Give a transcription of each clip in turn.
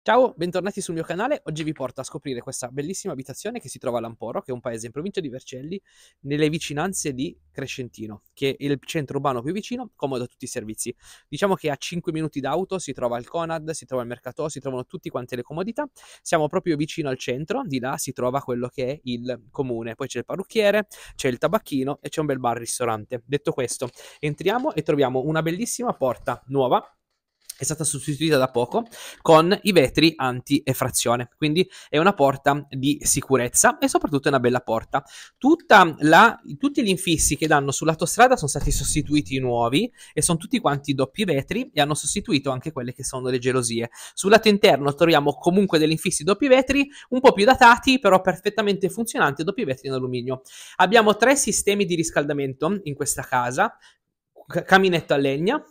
Ciao, bentornati sul mio canale. Oggi vi porto a scoprire questa bellissima abitazione che si trova a Lamporo, che è un paese in provincia di Vercelli, nelle vicinanze di Crescentino, che è il centro urbano più vicino, comodo a tutti i servizi. Diciamo che a 5 minuti d'auto si trova il Conad, si trova il mercato, si trovano tutte quante le comodità. Siamo proprio vicino al centro, di là si trova quello che è il comune. Poi c'è il parrucchiere, c'è il tabacchino e c'è un bel bar ristorante. Detto questo, entriamo e troviamo una bellissima porta nuova è stata sostituita da poco con i vetri anti-effrazione, quindi è una porta di sicurezza e soprattutto è una bella porta. La, tutti gli infissi che danno sull'autostrada sono stati sostituiti nuovi e sono tutti quanti doppi vetri e hanno sostituito anche quelle che sono le gelosie. Sul lato interno troviamo comunque degli infissi doppi vetri, un po' più datati, però perfettamente funzionanti, doppi vetri in alluminio. Abbiamo tre sistemi di riscaldamento in questa casa, caminetto a legna,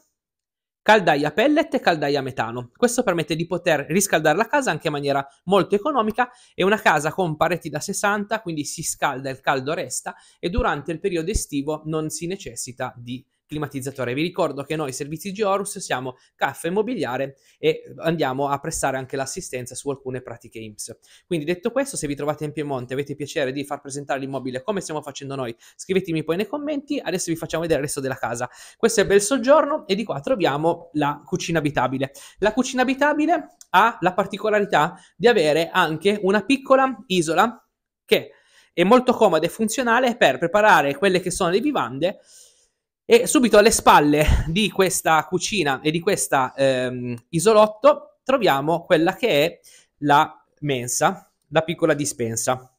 caldaia pellet e caldaia metano. Questo permette di poter riscaldare la casa anche in maniera molto economica e una casa con pareti da 60, quindi si scalda, il caldo resta e durante il periodo estivo non si necessita di climatizzatore. Vi ricordo che noi servizi Georus, siamo Caffè Immobiliare e andiamo a prestare anche l'assistenza su alcune pratiche IMS. Quindi detto questo, se vi trovate in Piemonte e avete piacere di far presentare l'immobile come stiamo facendo noi, scrivetemi poi nei commenti, adesso vi facciamo vedere il resto della casa. Questo è Bel Soggiorno e di qua troviamo la cucina abitabile. La cucina abitabile ha la particolarità di avere anche una piccola isola che è molto comoda e funzionale per preparare quelle che sono le vivande e subito alle spalle di questa cucina e di questo ehm, isolotto troviamo quella che è la mensa, la piccola dispensa.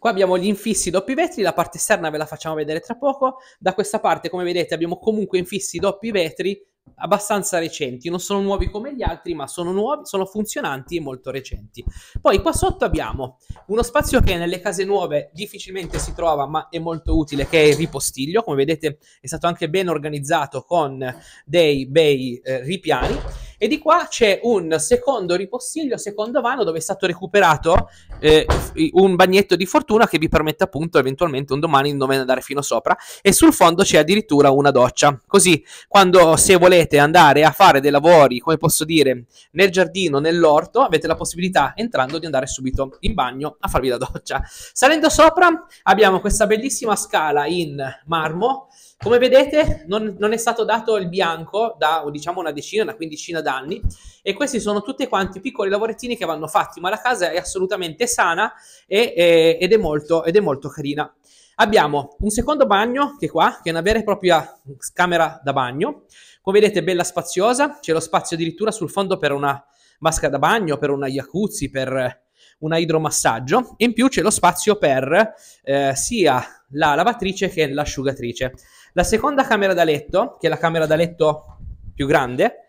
Qua abbiamo gli infissi doppi vetri, la parte esterna ve la facciamo vedere tra poco. Da questa parte, come vedete, abbiamo comunque infissi doppi vetri abbastanza recenti, non sono nuovi come gli altri, ma sono nuovi, sono funzionanti e molto recenti. Poi qua sotto abbiamo uno spazio che nelle case nuove difficilmente si trova, ma è molto utile, che è il ripostiglio, come vedete è stato anche ben organizzato con dei bei eh, ripiani e di qua c'è un secondo ripostiglio, secondo vano, dove è stato recuperato eh, un bagnetto di fortuna che vi permette appunto eventualmente un domani non andare fino sopra. E sul fondo c'è addirittura una doccia. Così, quando se volete andare a fare dei lavori, come posso dire, nel giardino, nell'orto, avete la possibilità, entrando, di andare subito in bagno a farvi la doccia. Salendo sopra abbiamo questa bellissima scala in marmo come vedete non, non, è stato dato il bianco da diciamo una decina, una quindicina d'anni e questi sono tutti quanti piccoli lavorettini che vanno fatti, ma la casa è assolutamente sana e, e, ed, è molto, ed è molto carina. Abbiamo un secondo bagno che è qua, che è una vera e propria camera da bagno. Come vedete bella spaziosa, c'è lo spazio addirittura sul fondo per una vasca da bagno, per una jacuzzi, per un idromassaggio e in più c'è lo spazio per eh, sia la lavatrice che l'asciugatrice. La seconda camera da letto, che è la camera da letto più grande,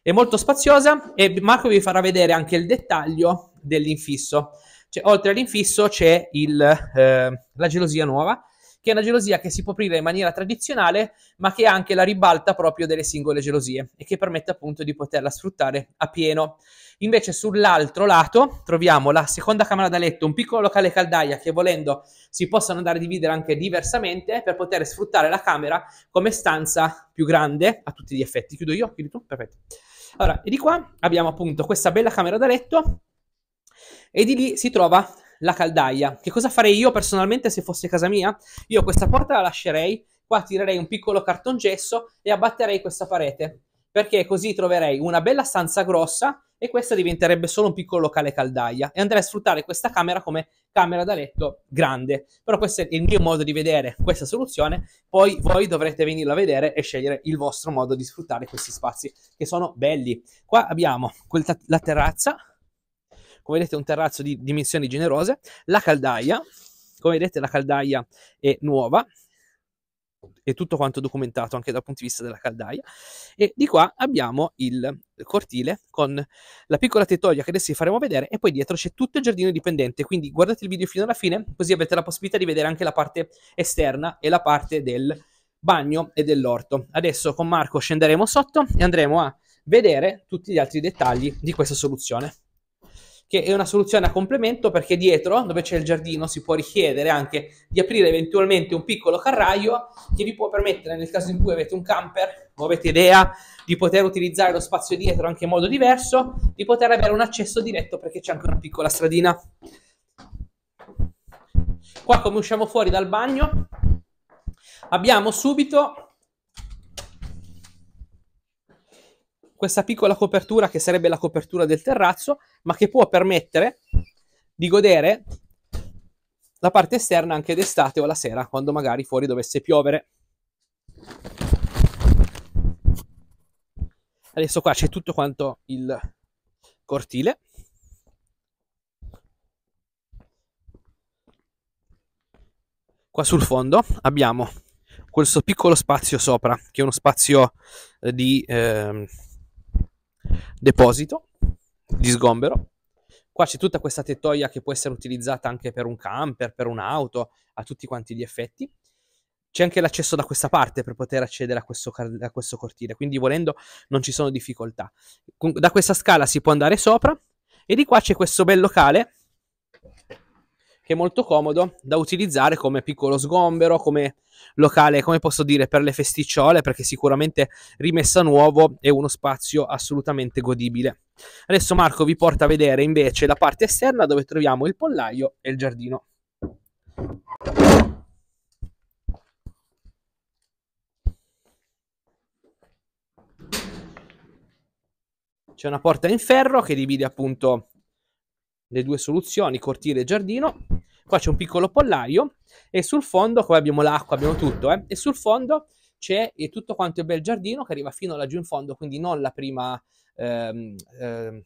è molto spaziosa e Marco vi farà vedere anche il dettaglio dell'infisso. Cioè, oltre all'infisso c'è il, eh, la gelosia nuova, che è una gelosia che si può aprire in maniera tradizionale, ma che è anche la ribalta proprio delle singole gelosie e che permette appunto di poterla sfruttare a pieno. Invece sull'altro lato troviamo la seconda camera da letto, un piccolo locale caldaia che volendo si possono andare a dividere anche diversamente per poter sfruttare la camera come stanza più grande a tutti gli effetti. Chiudo io, chiudi tu, perfetto. Allora, di qua abbiamo appunto questa bella camera da letto e di lì si trova la caldaia. Che cosa farei io personalmente se fosse casa mia? Io questa porta la lascerei, qua tirerei un piccolo cartongesso e abbatterei questa parete, perché così troverei una bella stanza grossa e questa diventerebbe solo un piccolo locale caldaia e andrei a sfruttare questa camera come camera da letto grande. Però questo è il mio modo di vedere questa soluzione, poi voi dovrete venirla a vedere e scegliere il vostro modo di sfruttare questi spazi che sono belli. Qua abbiamo la terrazza come vedete un terrazzo di dimensioni generose, la caldaia, come vedete la caldaia è nuova, e tutto quanto documentato anche dal punto di vista della caldaia. E di qua abbiamo il cortile con la piccola tettoia che adesso vi faremo vedere e poi dietro c'è tutto il giardino dipendente, quindi guardate il video fino alla fine così avete la possibilità di vedere anche la parte esterna e la parte del bagno e dell'orto. Adesso con Marco scenderemo sotto e andremo a vedere tutti gli altri dettagli di questa soluzione che è una soluzione a complemento perché dietro, dove c'è il giardino, si può richiedere anche di aprire eventualmente un piccolo carraio che vi può permettere, nel caso in cui avete un camper o avete idea di poter utilizzare lo spazio dietro anche in modo diverso, di poter avere un accesso diretto perché c'è anche una piccola stradina. Qua come usciamo fuori dal bagno abbiamo subito questa piccola copertura che sarebbe la copertura del terrazzo, ma che può permettere di godere la parte esterna anche d'estate o la sera, quando magari fuori dovesse piovere. Adesso qua c'è tutto quanto il cortile. Qua sul fondo abbiamo questo piccolo spazio sopra, che è uno spazio eh, di eh, deposito di sgombero. Qua c'è tutta questa tettoia che può essere utilizzata anche per un camper, per un'auto, a tutti quanti gli effetti. C'è anche l'accesso da questa parte per poter accedere a questo, a questo cortile, quindi volendo non ci sono difficoltà. Da questa scala si può andare sopra e di qua c'è questo bel locale che è molto comodo da utilizzare come piccolo sgombero, come locale, come posso dire, per le festicciole, perché sicuramente rimessa a nuovo è uno spazio assolutamente godibile. Adesso Marco vi porta a vedere invece la parte esterna dove troviamo il pollaio e il giardino. C'è una porta in ferro che divide appunto le due soluzioni, cortile e giardino, Qua c'è un piccolo pollaio e sul fondo, qua abbiamo l'acqua, abbiamo tutto, eh, e sul fondo c'è tutto quanto il bel giardino che arriva fino laggiù in fondo, quindi non la prima ehm, ehm,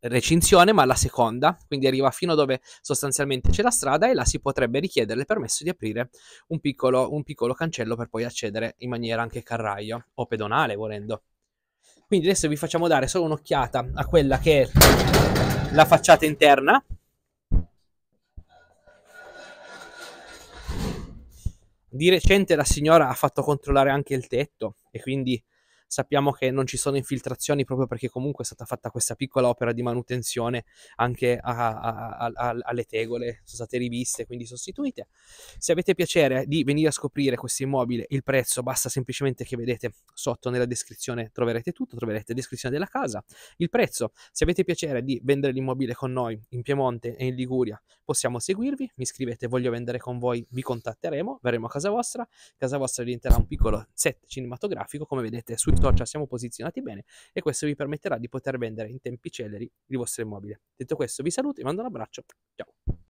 recinzione, ma la seconda, quindi arriva fino dove sostanzialmente c'è la strada e là si potrebbe richiedere il permesso di aprire un piccolo, un piccolo cancello per poi accedere in maniera anche carraio o pedonale volendo. Quindi adesso vi facciamo dare solo un'occhiata a quella che è la facciata interna Di recente la signora ha fatto controllare anche il tetto e quindi sappiamo che non ci sono infiltrazioni proprio perché comunque è stata fatta questa piccola opera di manutenzione anche a, a, a, alle tegole, sono state riviste, quindi sostituite. Se avete piacere di venire a scoprire questo immobile, il prezzo basta semplicemente che vedete sotto nella descrizione troverete tutto, troverete la descrizione della casa, il prezzo. Se avete piacere di vendere l'immobile con noi in Piemonte e in Liguria, possiamo seguirvi, mi scrivete voglio vendere con voi, vi contatteremo, verremo a casa vostra, casa vostra diventerà un piccolo set cinematografico come vedete su fiducia, cioè siamo posizionati bene e questo vi permetterà di poter vendere in tempi celeri il vostro immobile. Detto questo vi saluto, e mando un abbraccio, ciao!